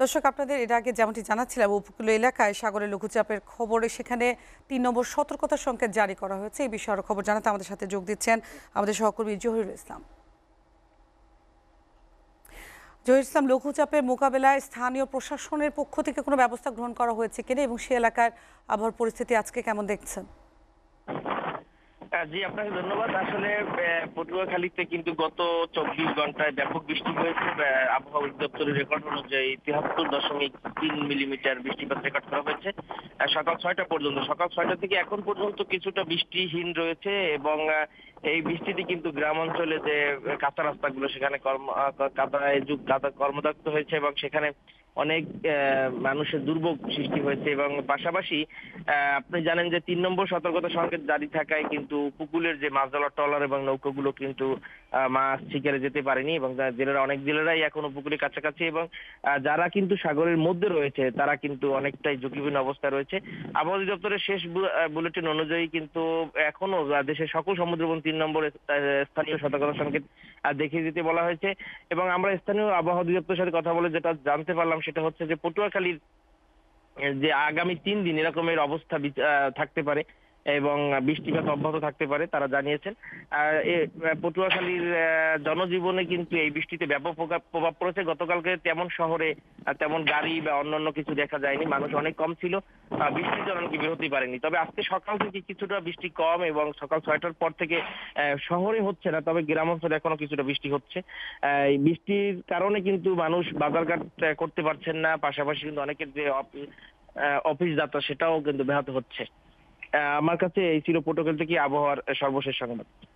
দর্শক আপনাদের এর আগে যেমনটি জানাচ্ছিলাম উপকূল এলাকায় সাগরে লঘুচাপের খবরে সেখানে তিন নম্বর সতর্কতা সংকেত জারি করা হয়েছে এই বিষয়ে আরও খবর জানাতে আমাদের সাথে যোগ দিচ্ছেন আমাদের সহকর্মী জহিরুল ইসলাম জহির ইসলাম লঘুচাপের মোকাবেলায় স্থানীয় প্রশাসনের পক্ষ থেকে কোনো ব্যবস্থা গ্রহণ করা হয়েছে কিনা এবং সে এলাকার আবহাওয়ার পরিস্থিতি আজকে কেমন দেখছেন জি আপনাকে ধন্যবাদ আসলে পটুয়াখালীতে কিন্তু গত চব্বিশ ঘন্টায় ব্যাপক বৃষ্টি হয়েছে আবহাওয়া অধিদপ্তরের রেকর্ড অনুযায়ী তিহাত্তর দশমিক তিন মিলিমিটার বৃষ্টিপাত রেকর্ড করা হয়েছে সকাল ছয়টা পর্যন্ত সকাল ছয়টা থেকে এখন পর্যন্ত কিছুটা বৃষ্টিহীন রয়েছে এবং এই বৃষ্টিতে কিন্তু গ্রাম অঞ্চলে যে কাঁচা রাস্তাগুলো সেখানে কর্ম কাদায় যুগ কাদা কর্মদক্ত হয়েছে এবং সেখানে অনেক মানুষের দুর্ভোগ সৃষ্টি হয়েছে এবং পাশাপাশি আপনি জানেন যে তিন নম্বর সতর্কতা সংকেত জারি থাকায় কিন্তু উপকূলের যে মাছ ধরার ট্রলার এবং নৌকাগুলো কিন্তু মাছ শিকারে যেতে পারেনি এবং জেলেরা অনেক জেলেরাই এখন উপকূলের কাছাকাছি এবং যারা কিন্তু সাগরের মধ্যে রয়েছে তারা কিন্তু অনেকটাই ঝুঁকিপূর্ণ অবস্থা রয়েছে আবহাওয়া দপ্তরের শেষ বুলেটিন অনুযায়ী কিন্তু এখনো দেশের সকল সমুদ্র এবং তিন নম্বর স্থানীয় সতর্কতা সংকেত দেখিয়ে দিতে বলা হয়েছে এবং আমরা স্থানীয় আবহাওয়া অধিদপ্তরের সাথে কথা বলে যেটা জানতে পারলাম সেটা হচ্ছে যে পটুয়াখালীর যে আগামী তিন দিন এরকমের অবস্থা থাকতে পারে এবং বৃষ্টিপাত অব্যাহত থাকতে পারে তারা জানিয়েছেন পটুয়াখালীর জনজীবনে কিন্তু এই বৃষ্টিতে ব্যাপক প্রভাব পড়েছে গতকালকে তেমন শহরে তেমন গাড়ি বা অন্যান্য কিছু দেখা যায়নি মানুষ অনেক কম ছিল বৃষ্টির জন্য কি বেরোতে পারেনি তবে আজকে সকাল থেকে কিছুটা বৃষ্টি কম এবং সকাল ছয়টার পর থেকে শহরে হচ্ছে না তবে গ্রাম অঞ্চলে এখনো কিছুটা বৃষ্টি হচ্ছে এই বৃষ্টির কারণে কিন্তু মানুষ বাজারঘাট করতে পারছেন না পাশাপাশি কিন্তু অনেকের যে অফিস যাত্রা সেটাও কিন্তু ব্যাহত হচ্ছে আমার কাছে এই ছিল পটুয়াখালী থেকে আবহাওয়ার সর্বশেষ সংবাদ